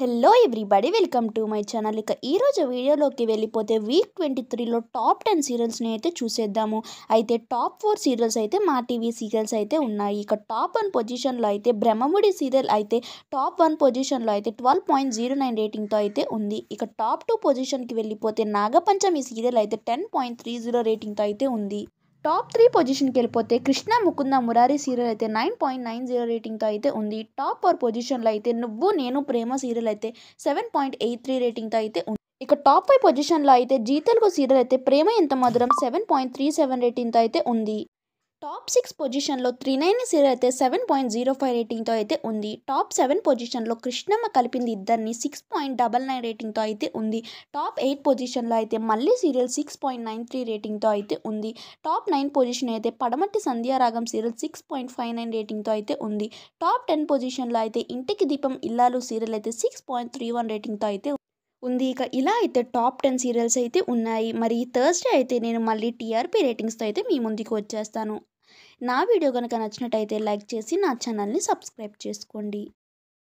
hello everybody welcome to my channel ఇక ఈరోజు వీడియోలోకి వెళ్ళిపోతే వీక్ ట్వంటీ త్రీలో టాప్ టెన్ సీరియల్స్ని అయితే చూసేద్దాము అయితే టాప్ ఫోర్ సీరియల్స్ అయితే మా టీవీ సీరియల్స్ అయితే ఉన్నాయి ఇక టాప్ వన్ పొజిషన్లో అయితే బ్రహ్మముడి సీరియల్ అయితే టాప్ వన్ పొజిషన్లో అయితే ట్వెల్వ్ పాయింట్ జీరో నైన్ రేటింగ్తో అయితే ఉంది ఇక టాప్ టూ పొజిషన్కి వెళ్ళిపోతే నాగపంచమి సీరియల్ అయితే టెన్ పాయింట్ త్రీ జీరో రేటింగ్తో అయితే ఉంది టాప్ త్రీ పొజిషన్కి వెళ్ళిపోతే కృష్ణ ముకుంద మురారి సీరియల్ అయితే నైన్ పాయింట్ నైన్ జీరో రేటింగ్తో అయితే ఉంది టాప్ ఫోర్ పొజిషన్లో అయితే నువ్వు నేను ప్రేమ సీరియల్ అయితే సెవెన్ పాయింట్ ఎయిట్ త్రీ రేటింగ్తో అయితే ఉంది ఇక టాప్ ఫైవ్ పొజిషన్లో అయితే జీ సీరియల్ అయితే Prema Entha Madhuram seven point three seven రేటింగ్తో అయితే ఉంది టాప్ సిక్స్ పొజిషన్లో త్రీ నైన్ సిర్ అయితే సెవెన్ పాయింట్ జీరో ఫైవ్ రేటింగ్తో అయితే ఉంది టాప్ సెవెన్ పొజిషన్లో Krishnamma Kalipindi Iddarini six point double nine రేటింగ్తో అయితే ఉంది టాప్ ఎయిట్ పొజిషన్లో అయితే Malli serial six point nine three రేటింగ్తో అయితే ఉంది టాప్ నైన్ పొజిషన్ అయితే Padamati Sandhyaragam serial six point five nine రేటింగ్తో అయితే ఉంది టాప్ టెన్ పొజిషన్లో అయితే ఇంటికి దీపం ఇల్లాలు సీరియల్ అయితే సిక్స్ పాయింట్ త్రీ వన్ రేటింగ్తో అయితే ఉంది ఇక ఇలా అయితే టాప్ టెన్ సీరియల్స్ అయితే ఉన్నాయి మరి థర్స్డే అయితే నేను మళ్ళీ టీఆర్పీ రేటింగ్స్తో అయితే మీ ముందుకు వచ్చేస్తాను నా వీడియో కనుక నచ్చినట్టయితే లైక్ చేసి నా ఛానల్ని సబ్స్క్రైబ్ చేసుకోండి